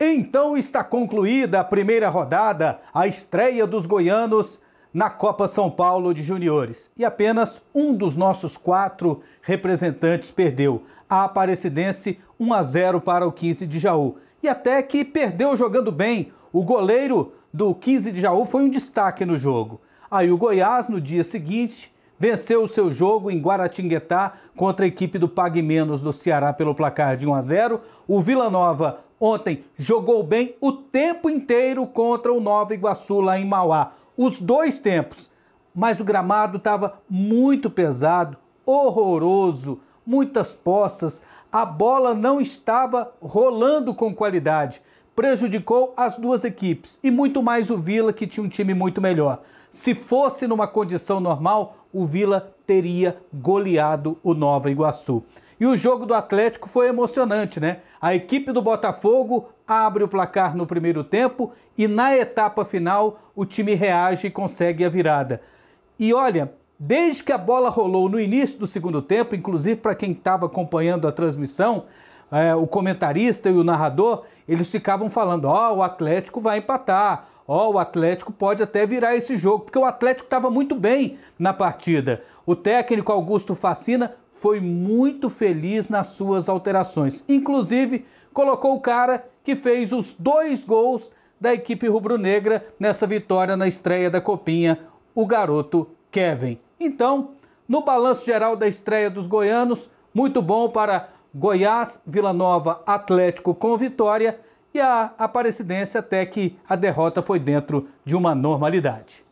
Então está concluída a primeira rodada, a estreia dos goianos na Copa São Paulo de Juniores. E apenas um dos nossos quatro representantes perdeu. A Aparecidense 1 a 0 para o 15 de Jaú. E até que perdeu jogando bem. O goleiro do 15 de Jaú foi um destaque no jogo. Aí o Goiás, no dia seguinte, venceu o seu jogo em Guaratinguetá contra a equipe do Pague Menos do Ceará pelo placar de 1 a 0. O Vila Nova ontem jogou bem o tempo inteiro contra o Nova Iguaçu lá em Mauá. Os dois tempos, mas o gramado estava muito pesado, horroroso, muitas poças, a bola não estava rolando com qualidade prejudicou as duas equipes e muito mais o Vila, que tinha um time muito melhor. Se fosse numa condição normal, o Vila teria goleado o Nova Iguaçu. E o jogo do Atlético foi emocionante, né? A equipe do Botafogo abre o placar no primeiro tempo e na etapa final o time reage e consegue a virada. E olha, desde que a bola rolou no início do segundo tempo, inclusive para quem estava acompanhando a transmissão, é, o comentarista e o narrador, eles ficavam falando: ó, oh, o Atlético vai empatar, ó, oh, o Atlético pode até virar esse jogo, porque o Atlético estava muito bem na partida. O técnico Augusto Facina foi muito feliz nas suas alterações, inclusive colocou o cara que fez os dois gols da equipe rubro-negra nessa vitória na estreia da Copinha, o garoto Kevin. Então, no balanço geral da estreia dos goianos, muito bom para Goiás, Vila Nova, Atlético com vitória e a Aparecidense até que a derrota foi dentro de uma normalidade.